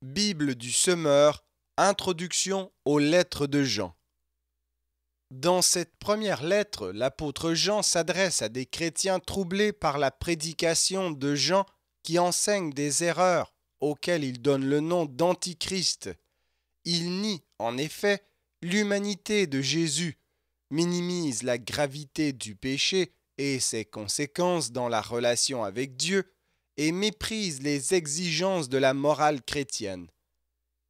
Bible du Semeur, Introduction aux lettres de Jean. Dans cette première lettre, l'apôtre Jean s'adresse à des chrétiens troublés par la prédication de Jean qui enseigne des erreurs auxquelles il donne le nom d'Antichrist. Il nie, en effet, l'humanité de Jésus, minimise la gravité du péché et ses conséquences dans la relation avec Dieu, et méprise les exigences de la morale chrétienne.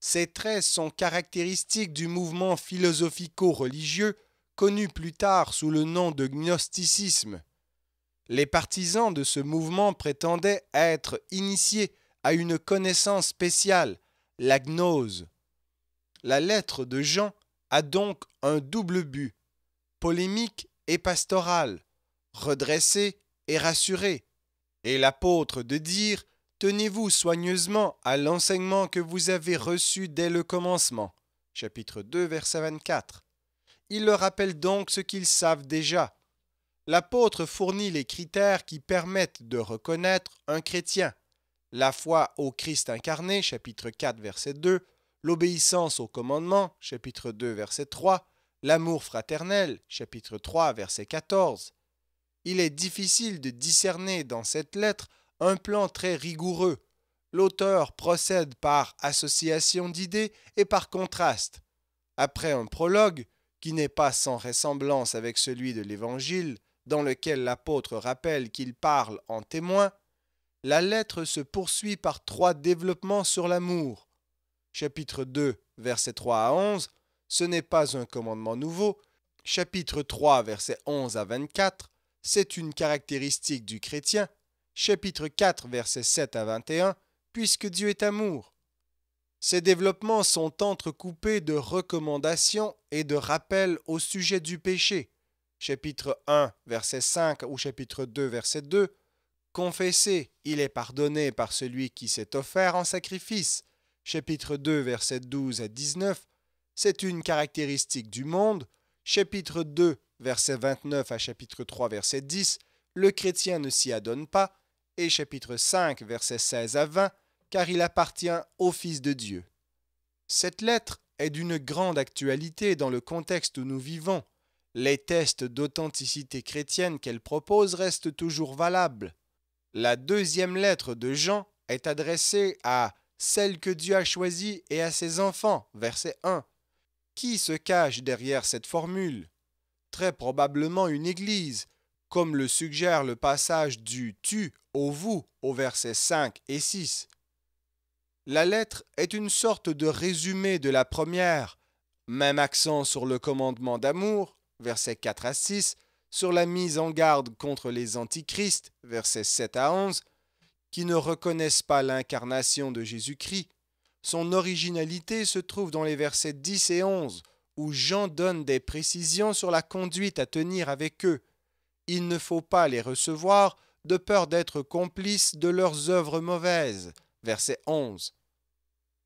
Ces traits sont caractéristiques du mouvement philosophico-religieux connu plus tard sous le nom de gnosticisme. Les partisans de ce mouvement prétendaient être initiés à une connaissance spéciale, la gnose. La lettre de Jean a donc un double but, polémique et pastoral, redresser et rassurer, et l'apôtre de dire Tenez-vous soigneusement à l'enseignement que vous avez reçu dès le commencement. Chapitre 2, verset 24. Il leur rappelle donc ce qu'ils savent déjà. L'apôtre fournit les critères qui permettent de reconnaître un chrétien. La foi au Christ incarné, chapitre 4, verset 2, l'obéissance au commandement, chapitre 2, verset 3, l'amour fraternel, chapitre 3, verset 14, il est difficile de discerner dans cette lettre un plan très rigoureux. L'auteur procède par association d'idées et par contraste. Après un prologue, qui n'est pas sans ressemblance avec celui de l'Évangile, dans lequel l'apôtre rappelle qu'il parle en témoin, la lettre se poursuit par trois développements sur l'amour. Chapitre 2, versets 3 à 11, ce n'est pas un commandement nouveau. Chapitre 3, versets 11 à 24, c'est une caractéristique du chrétien, chapitre 4, versets 7 à 21, puisque Dieu est amour. Ces développements sont entrecoupés de recommandations et de rappels au sujet du péché, chapitre 1, verset 5 ou chapitre 2, verset 2, Confessez, il est pardonné par celui qui s'est offert en sacrifice, chapitre 2, verset 12 à 19, c'est une caractéristique du monde, chapitre 2, Verset 29 à chapitre 3, verset 10, le chrétien ne s'y adonne pas, et chapitre 5, verset 16 à 20, car il appartient au Fils de Dieu. Cette lettre est d'une grande actualité dans le contexte où nous vivons. Les tests d'authenticité chrétienne qu'elle propose restent toujours valables. La deuxième lettre de Jean est adressée à celle que Dieu a choisie et à ses enfants, verset 1. Qui se cache derrière cette formule très probablement une église, comme le suggère le passage du tu au vous au verset 5 et 6. La lettre est une sorte de résumé de la première, même accent sur le commandement d'amour, versets 4 à 6, sur la mise en garde contre les antichrists, versets 7 à 11, qui ne reconnaissent pas l'incarnation de Jésus-Christ. Son originalité se trouve dans les versets 10 et 11, où Jean donne des précisions sur la conduite à tenir avec eux. Il ne faut pas les recevoir de peur d'être complices de leurs œuvres mauvaises. Verset 11.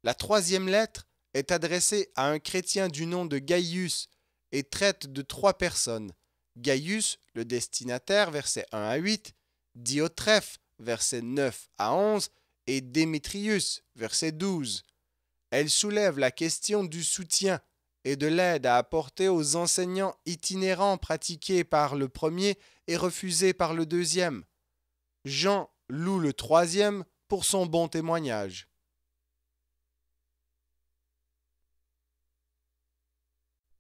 La troisième lettre est adressée à un chrétien du nom de Gaius et traite de trois personnes. Gaius, le destinataire, verset 1 à 8, Diotrephe, verset 9 à 11, et Démétrius, verset 12. Elle soulève la question du soutien et de l'aide à apporter aux enseignants itinérants pratiqués par le premier et refusés par le deuxième. Jean loue le troisième pour son bon témoignage.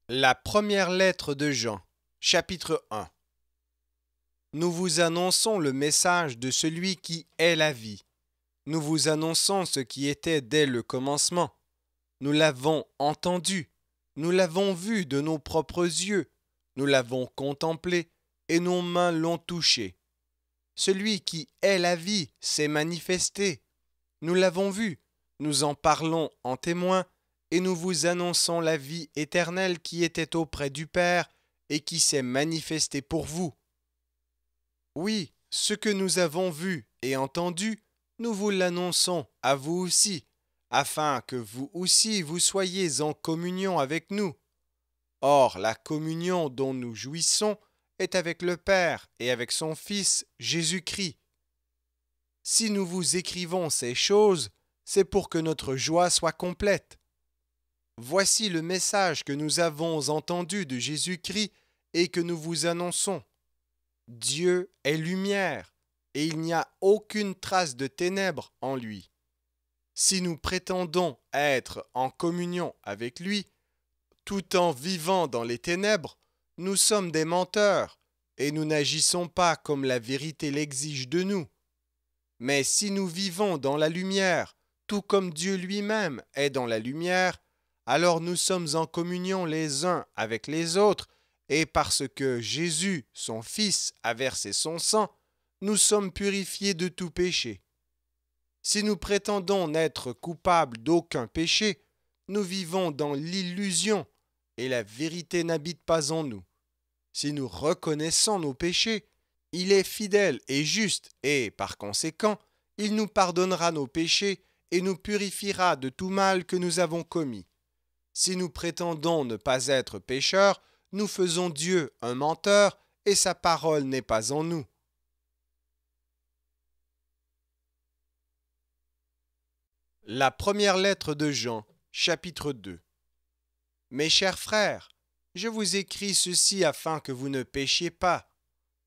La première lettre de Jean, chapitre 1 Nous vous annonçons le message de celui qui est la vie. Nous vous annonçons ce qui était dès le commencement. Nous l'avons entendu, nous l'avons vu de nos propres yeux, nous l'avons contemplé, et nos mains l'ont touché. Celui qui est la vie s'est manifesté. Nous l'avons vu, nous en parlons en témoin, et nous vous annonçons la vie éternelle qui était auprès du Père et qui s'est manifestée pour vous. Oui, ce que nous avons vu et entendu, nous vous l'annonçons à vous aussi, afin que vous aussi vous soyez en communion avec nous. Or, la communion dont nous jouissons est avec le Père et avec son Fils Jésus-Christ. Si nous vous écrivons ces choses, c'est pour que notre joie soit complète. Voici le message que nous avons entendu de Jésus-Christ et que nous vous annonçons. Dieu est lumière, et il n'y a aucune trace de ténèbres en lui si nous prétendons être en communion avec lui, tout en vivant dans les ténèbres, nous sommes des menteurs, et nous n'agissons pas comme la vérité l'exige de nous. Mais si nous vivons dans la lumière, tout comme Dieu lui-même est dans la lumière, alors nous sommes en communion les uns avec les autres, et parce que Jésus, son Fils, a versé son sang, nous sommes purifiés de tout péché. Si nous prétendons n'être coupables d'aucun péché, nous vivons dans l'illusion et la vérité n'habite pas en nous. Si nous reconnaissons nos péchés, il est fidèle et juste et, par conséquent, il nous pardonnera nos péchés et nous purifiera de tout mal que nous avons commis. Si nous prétendons ne pas être pécheurs, nous faisons Dieu un menteur et sa parole n'est pas en nous. La première lettre de Jean, chapitre 2 Mes chers frères, je vous écris ceci afin que vous ne péchiez pas.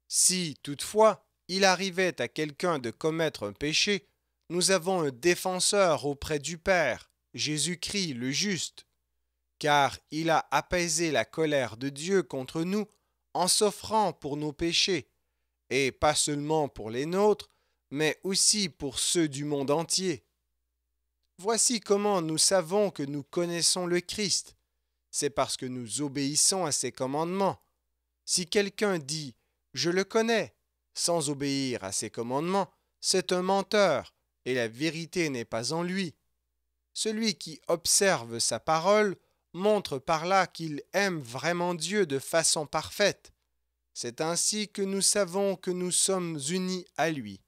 Si, toutefois, il arrivait à quelqu'un de commettre un péché, nous avons un défenseur auprès du Père, Jésus-Christ le juste. Car il a apaisé la colère de Dieu contre nous en s'offrant pour nos péchés, et pas seulement pour les nôtres, mais aussi pour ceux du monde entier. Voici comment nous savons que nous connaissons le Christ. C'est parce que nous obéissons à ses commandements. Si quelqu'un dit ⁇ Je le connais ⁇ sans obéir à ses commandements, c'est un menteur, et la vérité n'est pas en lui. Celui qui observe sa parole montre par là qu'il aime vraiment Dieu de façon parfaite. C'est ainsi que nous savons que nous sommes unis à lui.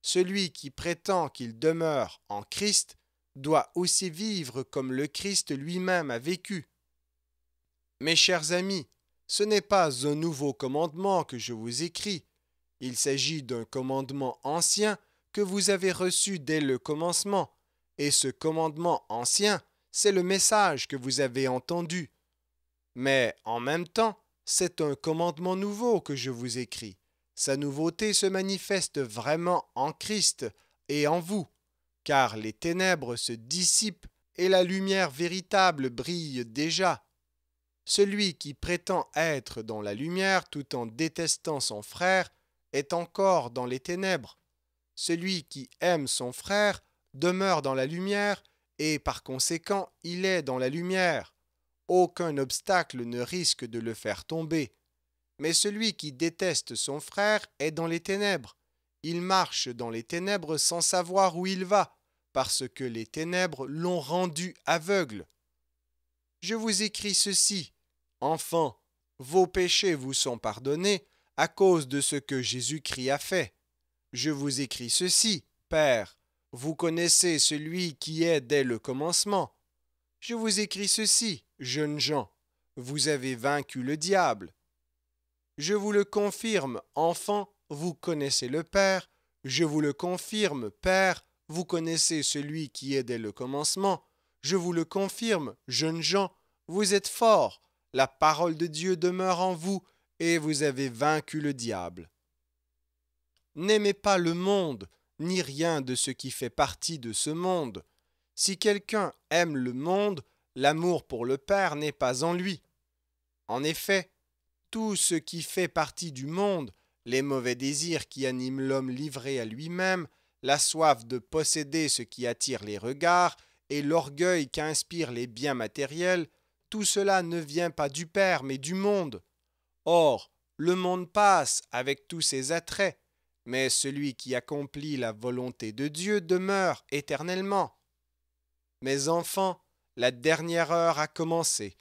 Celui qui prétend qu'il demeure en Christ doit aussi vivre comme le Christ lui-même a vécu. Mes chers amis, ce n'est pas un nouveau commandement que je vous écris, il s'agit d'un commandement ancien que vous avez reçu dès le commencement, et ce commandement ancien, c'est le message que vous avez entendu. Mais en même temps, c'est un commandement nouveau que je vous écris. Sa nouveauté se manifeste vraiment en Christ et en vous car les ténèbres se dissipent et la lumière véritable brille déjà. Celui qui prétend être dans la lumière tout en détestant son frère est encore dans les ténèbres. Celui qui aime son frère demeure dans la lumière et par conséquent il est dans la lumière. Aucun obstacle ne risque de le faire tomber. Mais celui qui déteste son frère est dans les ténèbres. Il marche dans les ténèbres sans savoir où il va parce que les ténèbres l'ont rendu aveugle. Je vous écris ceci, Enfant, vos péchés vous sont pardonnés à cause de ce que Jésus-Christ a fait. Je vous écris ceci, Père, vous connaissez celui qui est dès le commencement. Je vous écris ceci, jeunes gens, vous avez vaincu le diable. Je vous le confirme, enfant. vous connaissez le Père, je vous le confirme, Père, vous connaissez celui qui est dès le commencement. Je vous le confirme, jeunes gens, vous êtes forts, la parole de Dieu demeure en vous, et vous avez vaincu le diable. N'aimez pas le monde, ni rien de ce qui fait partie de ce monde. Si quelqu'un aime le monde, l'amour pour le Père n'est pas en lui. En effet, tout ce qui fait partie du monde, les mauvais désirs qui animent l'homme livré à lui-même, la soif de posséder ce qui attire les regards et l'orgueil qu'inspirent les biens matériels, tout cela ne vient pas du Père, mais du monde. Or, le monde passe avec tous ses attraits, mais celui qui accomplit la volonté de Dieu demeure éternellement. Mes enfants, la dernière heure a commencé.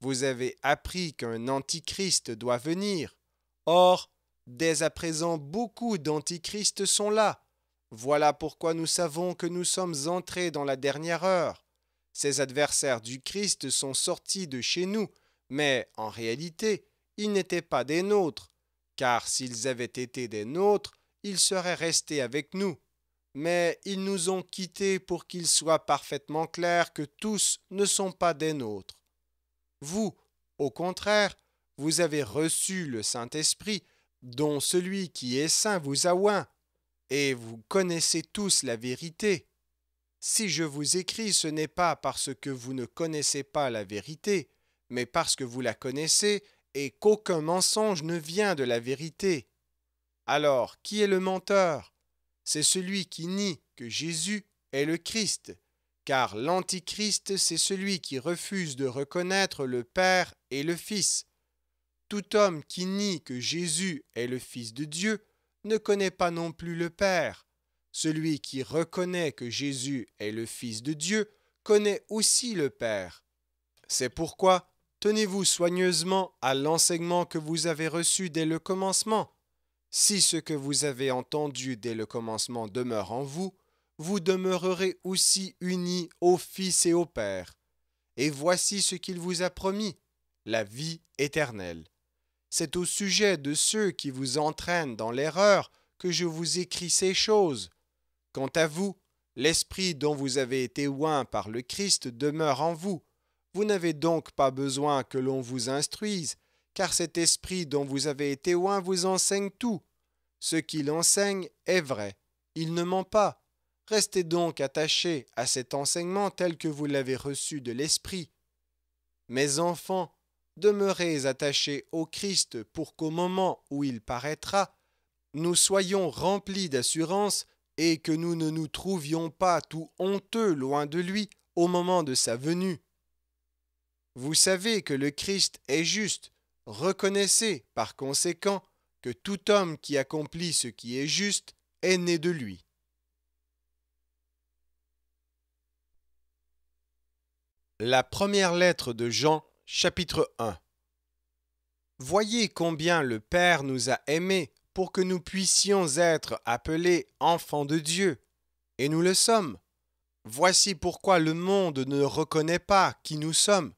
Vous avez appris qu'un antichrist doit venir. Or, dès à présent, beaucoup d'antichrists sont là. Voilà pourquoi nous savons que nous sommes entrés dans la dernière heure. Ces adversaires du Christ sont sortis de chez nous, mais en réalité, ils n'étaient pas des nôtres, car s'ils avaient été des nôtres, ils seraient restés avec nous. Mais ils nous ont quittés pour qu'il soit parfaitement clair que tous ne sont pas des nôtres. Vous, au contraire, vous avez reçu le Saint-Esprit, dont celui qui est saint vous a et vous connaissez tous la vérité. Si je vous écris, ce n'est pas parce que vous ne connaissez pas la vérité, mais parce que vous la connaissez et qu'aucun mensonge ne vient de la vérité. Alors, qui est le menteur C'est celui qui nie que Jésus est le Christ, car l'Antichrist, c'est celui qui refuse de reconnaître le Père et le Fils. Tout homme qui nie que Jésus est le Fils de Dieu ne connaît pas non plus le Père. Celui qui reconnaît que Jésus est le Fils de Dieu connaît aussi le Père. C'est pourquoi tenez-vous soigneusement à l'enseignement que vous avez reçu dès le commencement. Si ce que vous avez entendu dès le commencement demeure en vous, vous demeurerez aussi unis au Fils et au Père. Et voici ce qu'il vous a promis, la vie éternelle. C'est au sujet de ceux qui vous entraînent dans l'erreur que je vous écris ces choses. Quant à vous, l'esprit dont vous avez été oint par le Christ demeure en vous. Vous n'avez donc pas besoin que l'on vous instruise, car cet esprit dont vous avez été oint vous enseigne tout. Ce qu'il enseigne est vrai, il ne ment pas. Restez donc attachés à cet enseignement tel que vous l'avez reçu de l'esprit. Mes enfants, demeurez attachés au Christ pour qu'au moment où il paraîtra, nous soyons remplis d'assurance et que nous ne nous trouvions pas tout honteux loin de lui au moment de sa venue. Vous savez que le Christ est juste, reconnaissez par conséquent que tout homme qui accomplit ce qui est juste est né de lui. La première lettre de Jean Chapitre 1 Voyez combien le Père nous a aimés pour que nous puissions être appelés enfants de Dieu, et nous le sommes. Voici pourquoi le monde ne reconnaît pas qui nous sommes,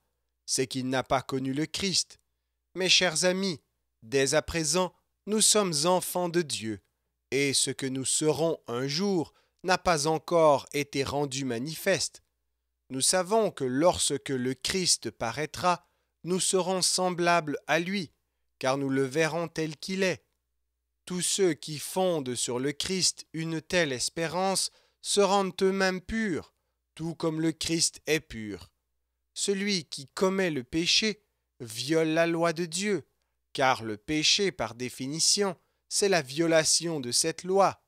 c'est qu'il n'a pas connu le Christ. Mes chers amis, dès à présent, nous sommes enfants de Dieu, et ce que nous serons un jour n'a pas encore été rendu manifeste. Nous savons que lorsque le Christ paraîtra, nous serons semblables à lui, car nous le verrons tel qu'il est. Tous ceux qui fondent sur le Christ une telle espérance se rendent eux-mêmes purs, tout comme le Christ est pur. Celui qui commet le péché viole la loi de Dieu, car le péché, par définition, c'est la violation de cette loi.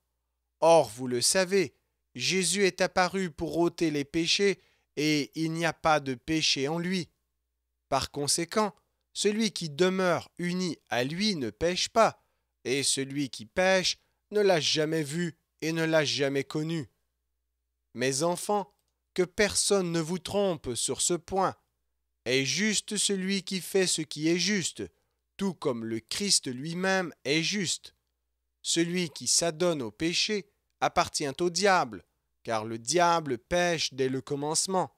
Or, vous le savez, Jésus est apparu pour ôter les péchés et il n'y a pas de péché en lui. Par conséquent, celui qui demeure uni à lui ne pêche pas, et celui qui pêche ne l'a jamais vu et ne l'a jamais connu. Mes enfants, que personne ne vous trompe sur ce point. Est juste celui qui fait ce qui est juste, tout comme le Christ lui-même est juste. Celui qui s'adonne au péché appartient au diable, car le diable pêche dès le commencement.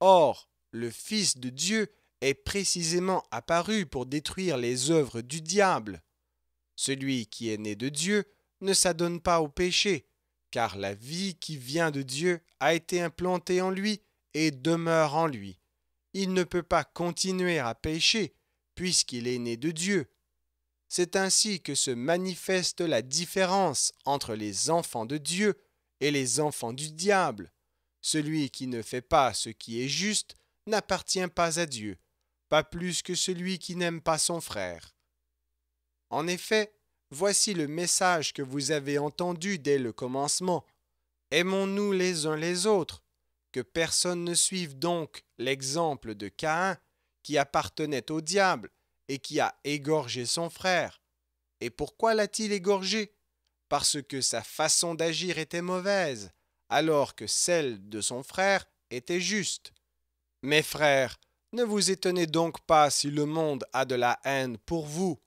Or, le Fils de Dieu est précisément apparu pour détruire les œuvres du diable. Celui qui est né de Dieu ne s'adonne pas au péché, car la vie qui vient de Dieu a été implantée en lui et demeure en lui. Il ne peut pas continuer à pécher, puisqu'il est né de Dieu. C'est ainsi que se manifeste la différence entre les enfants de Dieu et les enfants du diable. Celui qui ne fait pas ce qui est juste n'appartient pas à Dieu, pas plus que celui qui n'aime pas son frère. En effet, voici le message que vous avez entendu dès le commencement. Aimons-nous les uns les autres. Que personne ne suive donc l'exemple de Caïn, qui appartenait au diable et qui a égorgé son frère. Et pourquoi l'a-t-il égorgé parce que sa façon d'agir était mauvaise, alors que celle de son frère était juste. Mes frères, ne vous étonnez donc pas si le monde a de la haine pour vous.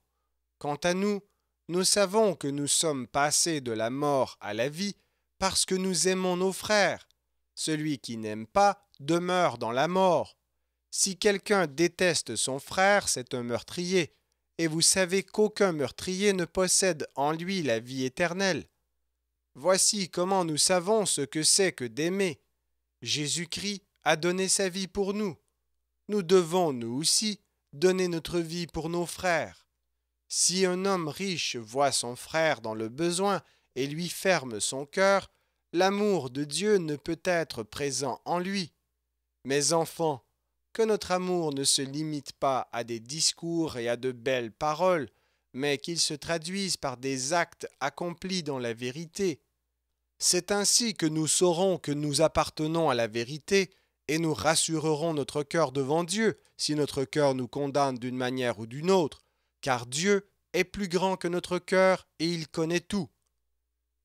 Quant à nous, nous savons que nous sommes passés de la mort à la vie parce que nous aimons nos frères. Celui qui n'aime pas demeure dans la mort. Si quelqu'un déteste son frère, c'est un meurtrier, et vous savez qu'aucun meurtrier ne possède en lui la vie éternelle. Voici comment nous savons ce que c'est que d'aimer. Jésus-Christ a donné sa vie pour nous. Nous devons, nous aussi, donner notre vie pour nos frères. Si un homme riche voit son frère dans le besoin et lui ferme son cœur, l'amour de Dieu ne peut être présent en lui. Mes enfants, que notre amour ne se limite pas à des discours et à de belles paroles, mais qu'il se traduise par des actes accomplis dans la vérité. C'est ainsi que nous saurons que nous appartenons à la vérité et nous rassurerons notre cœur devant Dieu si notre cœur nous condamne d'une manière ou d'une autre, car Dieu est plus grand que notre cœur et il connaît tout.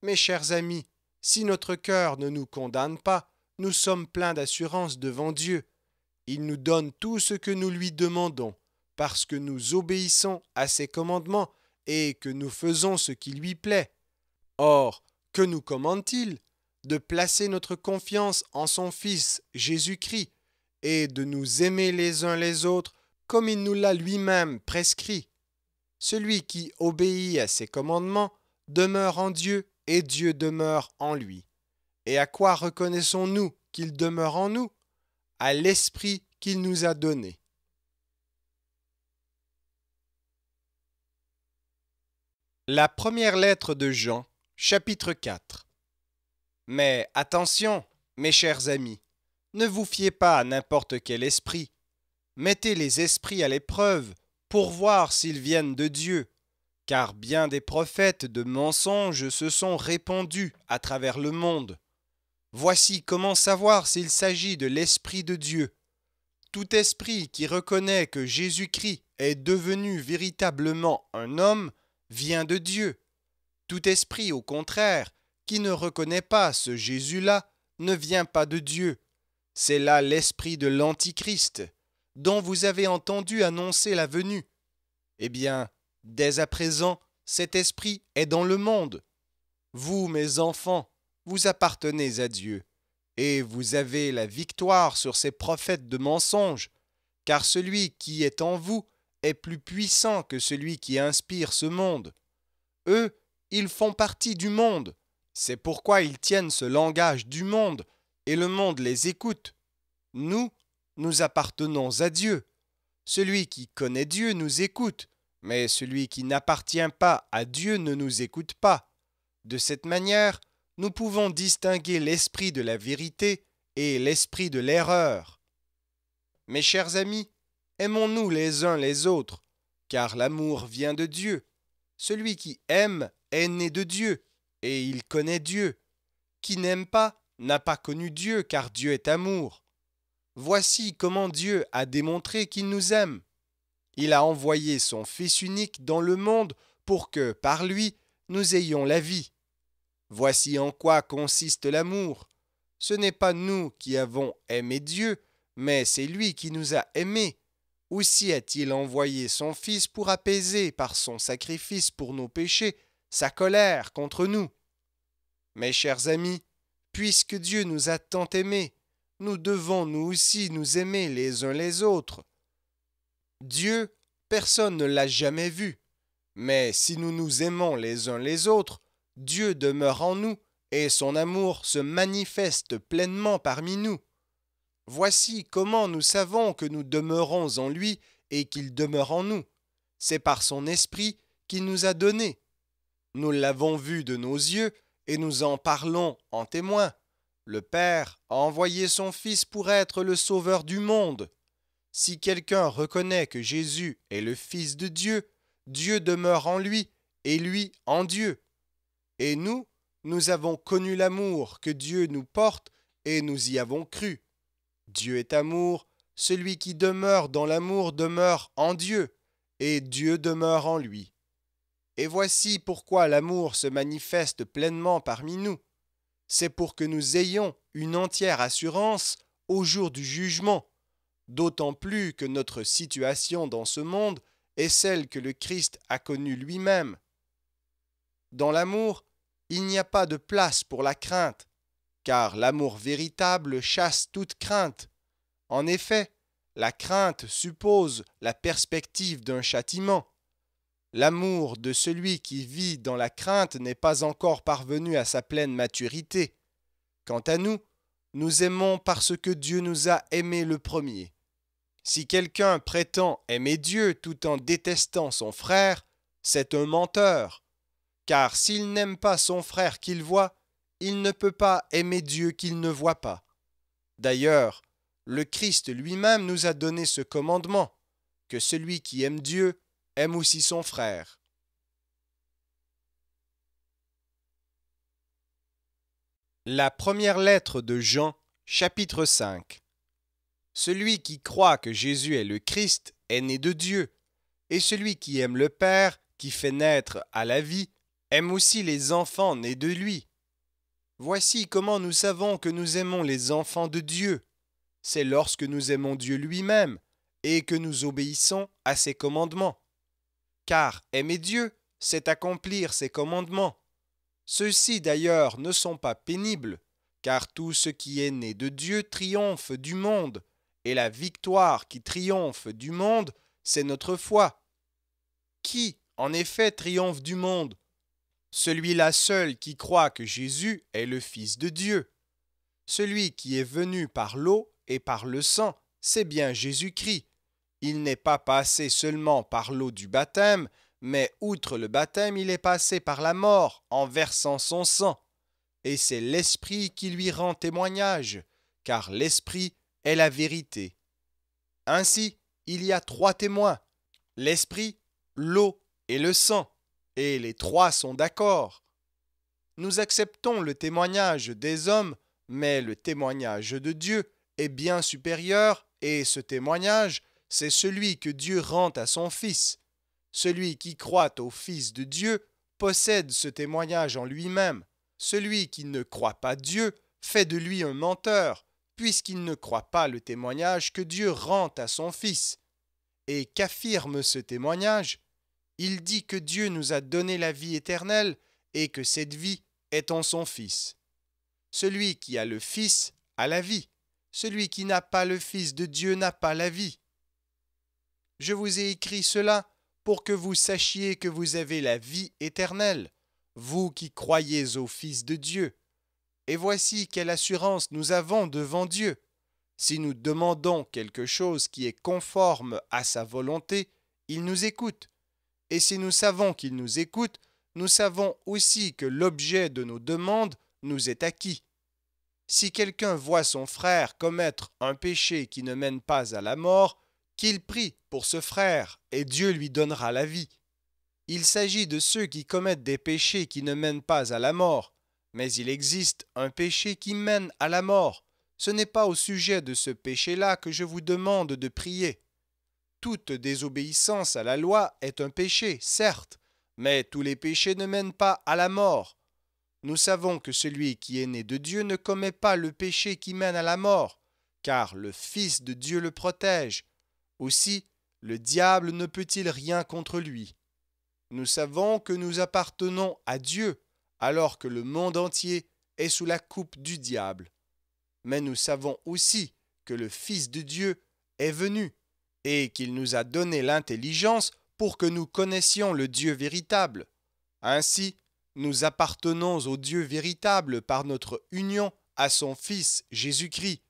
Mes chers amis, si notre cœur ne nous condamne pas, nous sommes pleins d'assurance devant Dieu, il nous donne tout ce que nous lui demandons, parce que nous obéissons à ses commandements et que nous faisons ce qui lui plaît. Or, que nous commande-t-il De placer notre confiance en son Fils, Jésus-Christ, et de nous aimer les uns les autres comme il nous l'a lui-même prescrit. Celui qui obéit à ses commandements demeure en Dieu et Dieu demeure en lui. Et à quoi reconnaissons-nous qu'il demeure en nous à l'Esprit qu'il nous a donné. La première lettre de Jean, chapitre 4. Mais attention, mes chers amis, ne vous fiez pas à n'importe quel esprit. Mettez les esprits à l'épreuve pour voir s'ils viennent de Dieu, car bien des prophètes de mensonges se sont répandus à travers le monde. Voici comment savoir s'il s'agit de l'Esprit de Dieu. Tout esprit qui reconnaît que Jésus-Christ est devenu véritablement un homme vient de Dieu. Tout esprit, au contraire, qui ne reconnaît pas ce Jésus-là, ne vient pas de Dieu. C'est là l'esprit de l'Antichrist, dont vous avez entendu annoncer la venue. Eh bien, dès à présent, cet esprit est dans le monde. Vous, mes enfants, vous appartenez à Dieu, et vous avez la victoire sur ces prophètes de mensonges, car celui qui est en vous est plus puissant que celui qui inspire ce monde. Eux, ils font partie du monde, c'est pourquoi ils tiennent ce langage du monde, et le monde les écoute. Nous, nous appartenons à Dieu. Celui qui connaît Dieu nous écoute, mais celui qui n'appartient pas à Dieu ne nous écoute pas. De cette manière, nous pouvons distinguer l'esprit de la vérité et l'esprit de l'erreur. Mes chers amis, aimons-nous les uns les autres, car l'amour vient de Dieu. Celui qui aime est né de Dieu, et il connaît Dieu. Qui n'aime pas n'a pas connu Dieu, car Dieu est amour. Voici comment Dieu a démontré qu'il nous aime. Il a envoyé son Fils unique dans le monde pour que, par lui, nous ayons la vie. Voici en quoi consiste l'amour. Ce n'est pas nous qui avons aimé Dieu, mais c'est lui qui nous a aimés. Aussi a-t-il envoyé son Fils pour apaiser par son sacrifice pour nos péchés sa colère contre nous. Mes chers amis, puisque Dieu nous a tant aimés, nous devons nous aussi nous aimer les uns les autres. Dieu, personne ne l'a jamais vu, mais si nous nous aimons les uns les autres, Dieu demeure en nous, et son amour se manifeste pleinement parmi nous. Voici comment nous savons que nous demeurons en lui et qu'il demeure en nous. C'est par son esprit qu'il nous a donné. Nous l'avons vu de nos yeux et nous en parlons en témoin. Le Père a envoyé son Fils pour être le Sauveur du monde. Si quelqu'un reconnaît que Jésus est le Fils de Dieu, Dieu demeure en lui et lui en Dieu. Et nous, nous avons connu l'amour que Dieu nous porte et nous y avons cru. Dieu est amour, celui qui demeure dans l'amour demeure en Dieu, et Dieu demeure en lui. Et voici pourquoi l'amour se manifeste pleinement parmi nous. C'est pour que nous ayons une entière assurance au jour du jugement, d'autant plus que notre situation dans ce monde est celle que le Christ a connue lui-même, dans l'amour, il n'y a pas de place pour la crainte, car l'amour véritable chasse toute crainte. En effet, la crainte suppose la perspective d'un châtiment. L'amour de celui qui vit dans la crainte n'est pas encore parvenu à sa pleine maturité. Quant à nous, nous aimons parce que Dieu nous a aimés le premier. Si quelqu'un prétend aimer Dieu tout en détestant son frère, c'est un menteur car s'il n'aime pas son frère qu'il voit, il ne peut pas aimer Dieu qu'il ne voit pas. D'ailleurs, le Christ lui-même nous a donné ce commandement, que celui qui aime Dieu aime aussi son frère. La première lettre de Jean, chapitre 5 Celui qui croit que Jésus est le Christ est né de Dieu, et celui qui aime le Père, qui fait naître à la vie, aime aussi les enfants nés de lui. Voici comment nous savons que nous aimons les enfants de Dieu. C'est lorsque nous aimons Dieu lui-même et que nous obéissons à ses commandements. Car aimer Dieu, c'est accomplir ses commandements. Ceux-ci d'ailleurs ne sont pas pénibles, car tout ce qui est né de Dieu triomphe du monde, et la victoire qui triomphe du monde, c'est notre foi. Qui, en effet, triomphe du monde celui-là seul qui croit que Jésus est le Fils de Dieu. Celui qui est venu par l'eau et par le sang, c'est bien Jésus-Christ. Il n'est pas passé seulement par l'eau du baptême, mais outre le baptême, il est passé par la mort en versant son sang. Et c'est l'Esprit qui lui rend témoignage, car l'Esprit est la vérité. Ainsi, il y a trois témoins, l'Esprit, l'eau et le sang et les trois sont d'accord. Nous acceptons le témoignage des hommes, mais le témoignage de Dieu est bien supérieur, et ce témoignage, c'est celui que Dieu rend à son Fils. Celui qui croit au Fils de Dieu possède ce témoignage en lui-même. Celui qui ne croit pas Dieu fait de lui un menteur, puisqu'il ne croit pas le témoignage que Dieu rend à son Fils. Et qu'affirme ce témoignage il dit que Dieu nous a donné la vie éternelle et que cette vie est en son Fils. Celui qui a le Fils a la vie. Celui qui n'a pas le Fils de Dieu n'a pas la vie. Je vous ai écrit cela pour que vous sachiez que vous avez la vie éternelle, vous qui croyez au Fils de Dieu. Et voici quelle assurance nous avons devant Dieu. Si nous demandons quelque chose qui est conforme à sa volonté, il nous écoute. Et si nous savons qu'il nous écoute, nous savons aussi que l'objet de nos demandes nous est acquis. Si quelqu'un voit son frère commettre un péché qui ne mène pas à la mort, qu'il prie pour ce frère, et Dieu lui donnera la vie. Il s'agit de ceux qui commettent des péchés qui ne mènent pas à la mort, mais il existe un péché qui mène à la mort. Ce n'est pas au sujet de ce péché-là que je vous demande de prier. Toute désobéissance à la loi est un péché, certes, mais tous les péchés ne mènent pas à la mort. Nous savons que celui qui est né de Dieu ne commet pas le péché qui mène à la mort, car le Fils de Dieu le protège. Aussi, le diable ne peut-il rien contre lui. Nous savons que nous appartenons à Dieu, alors que le monde entier est sous la coupe du diable. Mais nous savons aussi que le Fils de Dieu est venu et qu'il nous a donné l'intelligence pour que nous connaissions le Dieu véritable. Ainsi, nous appartenons au Dieu véritable par notre union à son Fils Jésus-Christ.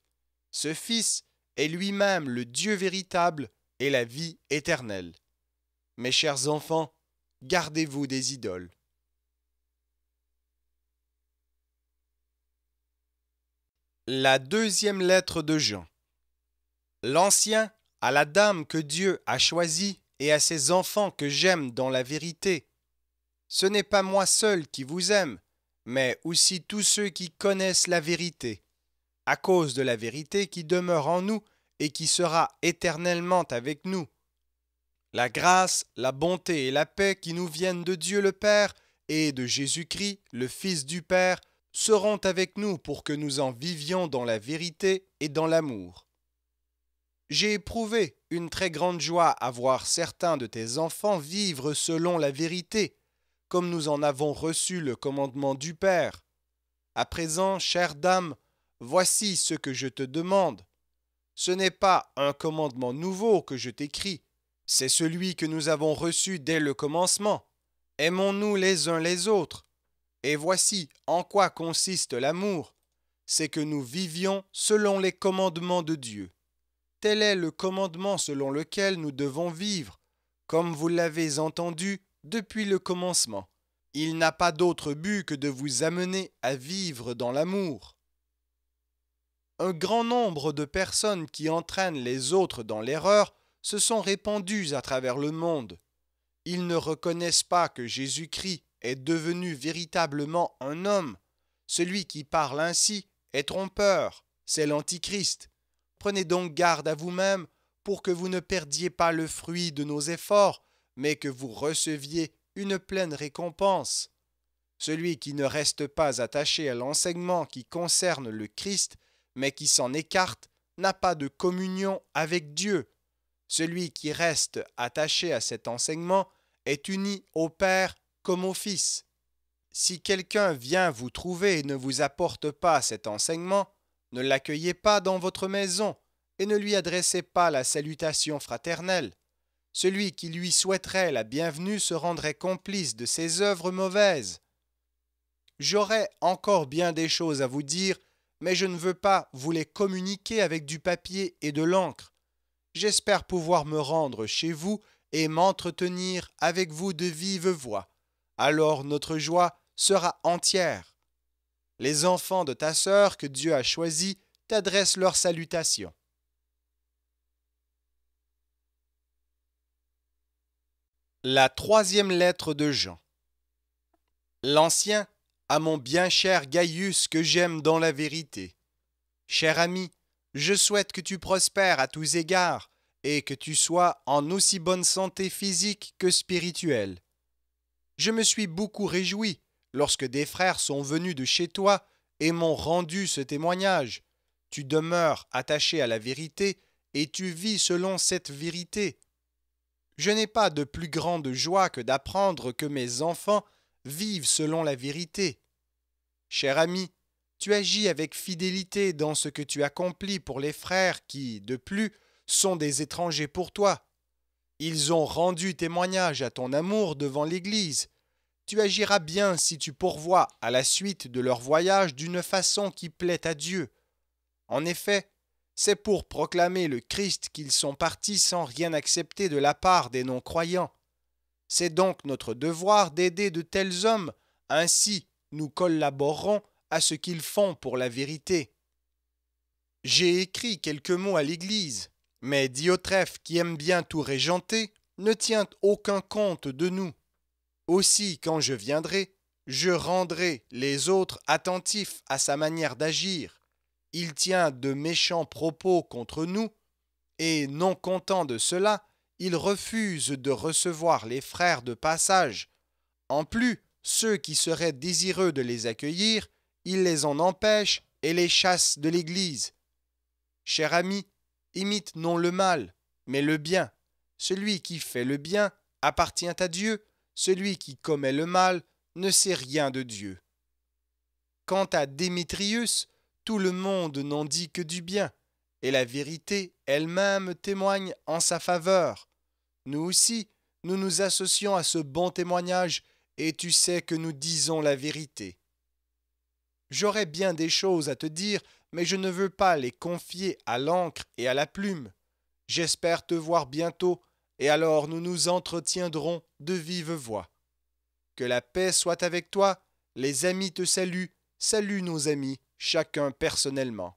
Ce Fils est lui-même le Dieu véritable et la vie éternelle. Mes chers enfants, gardez-vous des idoles. La deuxième lettre de Jean. L'Ancien à la dame que Dieu a choisie et à ses enfants que j'aime dans la vérité. Ce n'est pas moi seul qui vous aime, mais aussi tous ceux qui connaissent la vérité, à cause de la vérité qui demeure en nous et qui sera éternellement avec nous. La grâce, la bonté et la paix qui nous viennent de Dieu le Père et de Jésus-Christ, le Fils du Père, seront avec nous pour que nous en vivions dans la vérité et dans l'amour. J'ai éprouvé une très grande joie à voir certains de tes enfants vivre selon la vérité, comme nous en avons reçu le commandement du Père. À présent, chère dame, voici ce que je te demande. Ce n'est pas un commandement nouveau que je t'écris, c'est celui que nous avons reçu dès le commencement. Aimons-nous les uns les autres. Et voici en quoi consiste l'amour, c'est que nous vivions selon les commandements de Dieu. Tel est le commandement selon lequel nous devons vivre, comme vous l'avez entendu depuis le commencement. Il n'a pas d'autre but que de vous amener à vivre dans l'amour. Un grand nombre de personnes qui entraînent les autres dans l'erreur se sont répandues à travers le monde. Ils ne reconnaissent pas que Jésus-Christ est devenu véritablement un homme. Celui qui parle ainsi est trompeur, c'est l'Antichrist. Prenez donc garde à vous-même pour que vous ne perdiez pas le fruit de nos efforts, mais que vous receviez une pleine récompense. Celui qui ne reste pas attaché à l'enseignement qui concerne le Christ, mais qui s'en écarte, n'a pas de communion avec Dieu. Celui qui reste attaché à cet enseignement est uni au Père comme au Fils. Si quelqu'un vient vous trouver et ne vous apporte pas cet enseignement, ne l'accueillez pas dans votre maison et ne lui adressez pas la salutation fraternelle. Celui qui lui souhaiterait la bienvenue se rendrait complice de ses œuvres mauvaises. J'aurais encore bien des choses à vous dire, mais je ne veux pas vous les communiquer avec du papier et de l'encre. J'espère pouvoir me rendre chez vous et m'entretenir avec vous de vive voix. Alors notre joie sera entière les enfants de ta sœur que Dieu a choisis t'adressent leur salutation. La troisième lettre de Jean. L'Ancien, à mon bien cher Gaius que j'aime dans la vérité. Cher ami, je souhaite que tu prospères à tous égards et que tu sois en aussi bonne santé physique que spirituelle. Je me suis beaucoup réjoui lorsque des frères sont venus de chez toi et m'ont rendu ce témoignage. Tu demeures attaché à la vérité et tu vis selon cette vérité. Je n'ai pas de plus grande joie que d'apprendre que mes enfants vivent selon la vérité. Cher ami, tu agis avec fidélité dans ce que tu accomplis pour les frères qui, de plus, sont des étrangers pour toi. Ils ont rendu témoignage à ton amour devant l'Église, tu agiras bien si tu pourvois à la suite de leur voyage d'une façon qui plaît à Dieu. En effet, c'est pour proclamer le Christ qu'ils sont partis sans rien accepter de la part des non-croyants. C'est donc notre devoir d'aider de tels hommes, ainsi nous collaborerons à ce qu'ils font pour la vérité. J'ai écrit quelques mots à l'Église, mais Diotrephe, qui aime bien tout régenter, ne tient aucun compte de nous. Aussi, quand je viendrai, je rendrai les autres attentifs à sa manière d'agir. Il tient de méchants propos contre nous, et non content de cela, il refuse de recevoir les frères de passage. En plus, ceux qui seraient désireux de les accueillir, il les en empêche et les chasse de l'Église. Cher ami, imite non le mal, mais le bien. Celui qui fait le bien appartient à Dieu, celui qui commet le mal ne sait rien de Dieu. Quant à Démétrius, tout le monde n'en dit que du bien, et la vérité elle-même témoigne en sa faveur. Nous aussi, nous nous associons à ce bon témoignage, et tu sais que nous disons la vérité. J'aurais bien des choses à te dire, mais je ne veux pas les confier à l'encre et à la plume. J'espère te voir bientôt, et alors nous nous entretiendrons de vive voix. Que la paix soit avec toi, les amis te saluent, salue nos amis, chacun personnellement.